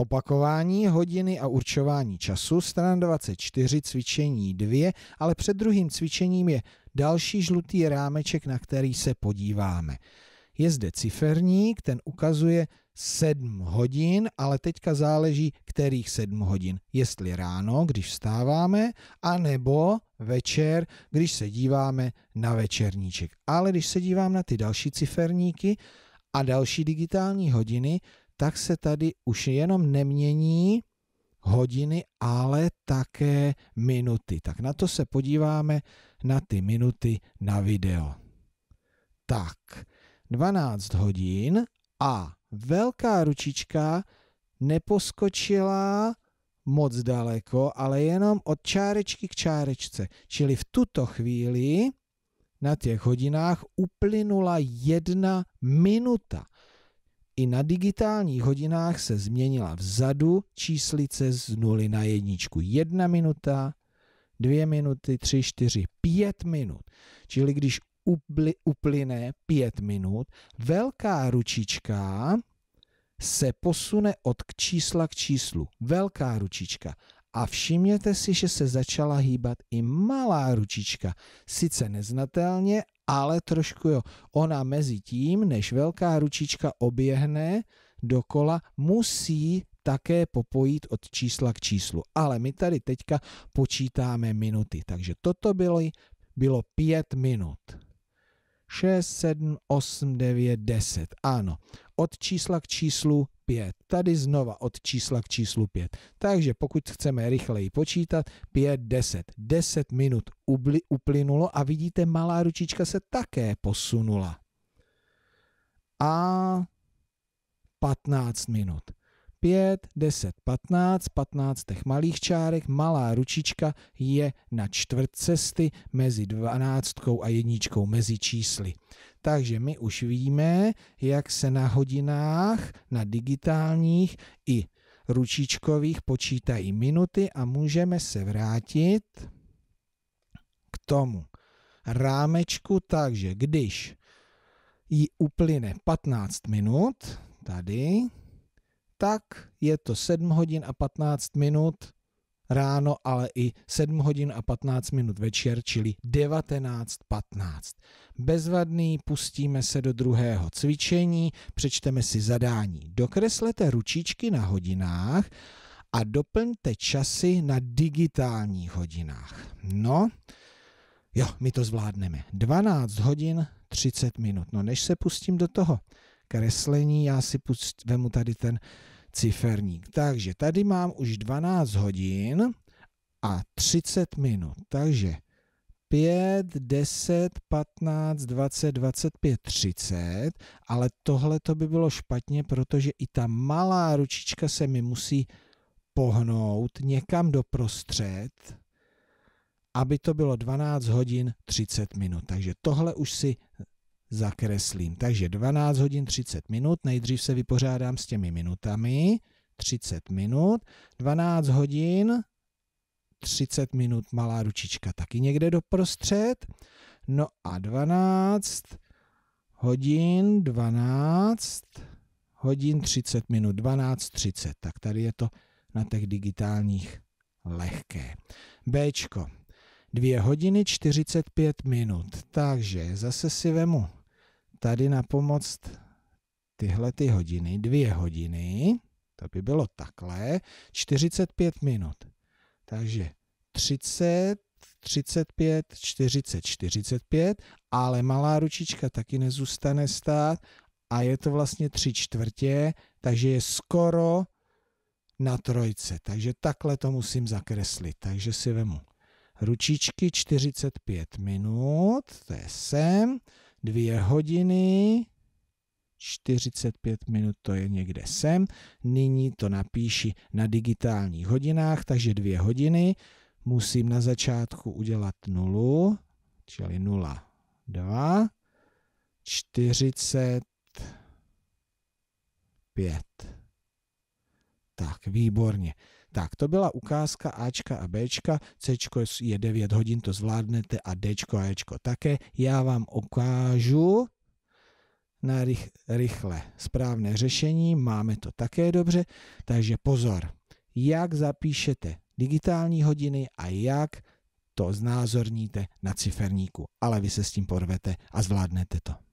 Opakování hodiny a určování času, strana 24, cvičení 2, ale před druhým cvičením je další žlutý rámeček, na který se podíváme. Je zde ciferník, ten ukazuje 7 hodin, ale teďka záleží, kterých 7 hodin. Jestli ráno, když vstáváme, anebo večer, když se díváme na večerníček. Ale když se dívám na ty další ciferníky a další digitální hodiny, tak se tady už jenom nemění hodiny, ale také minuty. Tak na to se podíváme na ty minuty na video. Tak, 12 hodin a velká ručička neposkočila moc daleko, ale jenom od čárečky k čárečce. Čili v tuto chvíli na těch hodinách uplynula jedna minuta. I na digitálních hodinách se změnila vzadu číslice z nuly na jedničku. Jedna minuta, dvě minuty, tři, čtyři, pět minut. Čili když uply, uplyne pět minut, velká ručička se posune od čísla k číslu. Velká ručička a všimněte si, že se začala hýbat i malá ručička. Sice neznatelně, ale trošku jo. Ona mezi tím, než velká ručička oběhne dokola, musí také popojit od čísla k číslu. Ale my tady teďka počítáme minuty, takže toto bylo, bylo pět minut. 6, 7, 8, 9, 10. Ano, od čísla k číslu 5. Tady znova od čísla k číslu 5. Takže pokud chceme rychleji počítat, 5, 10. 10 minut uplynulo a vidíte, malá ručička se také posunula. A 15 minut. 5, 10, 15, 15 těch malých čárek, malá ručička je na čtvrt cesty mezi 12 a jedničkou mezi čísly. Takže my už víme, jak se na hodinách, na digitálních i ručičkových počítají minuty a můžeme se vrátit k tomu rámečku, takže když ji uplyne 15 minut, tady tak je to 7 hodin a 15 minut ráno, ale i 7 hodin a 15 minut večer, čili 19.15. Bezvadný, pustíme se do druhého cvičení, přečteme si zadání. Dokreslete ručičky na hodinách a doplňte časy na digitálních hodinách. No, jo, my to zvládneme. 12 hodin 30 minut. No, než se pustím do toho, kreslení. Já si pust, vemu tady ten ciferník. Takže tady mám už 12 hodin a 30 minut. Takže 5, 10, 15, 20, 25, 30, ale tohle to by bylo špatně, protože i ta malá ručička se mi musí pohnout někam do prostřed, aby to bylo 12 hodin 30 minut. Takže tohle už si zakreslím. Takže 12 hodin 30 minut, nejdřív se vypořádám s těmi minutami, 30 minut, 12 hodin, 30 minut malá ručička taky někde doprostřed, no a 12 hodin, 12 hodin 30 minut, 12.30, tak tady je to na těch digitálních lehké. Bčko, 2 hodiny 45 minut, takže zase si vemu tady na pomoc tyhle ty hodiny, dvě hodiny, to by bylo takhle, 45 minut. Takže 30, 35, 40, 45, ale malá ručička taky nezůstane stát a je to vlastně tři čtvrtě, takže je skoro na trojce. Takže takhle to musím zakreslit. Takže si vemu ručičky 45 minut, to je sem, dvě hodiny, 45 minut to je někde sem. Nyní to napíši na digitálních hodinách, takže dvě hodiny. Musím na začátku udělat nulu, čili 0, 2, 45. Tak, výborně. Tak, to byla ukázka Ačka a Bčka, Cčko je 9 hodin, to zvládnete a Dčko a Ečko také. Já vám ukážu na rych, rychle správné řešení, máme to také dobře, takže pozor, jak zapíšete digitální hodiny a jak to znázorníte na ciferníku, ale vy se s tím porvete a zvládnete to.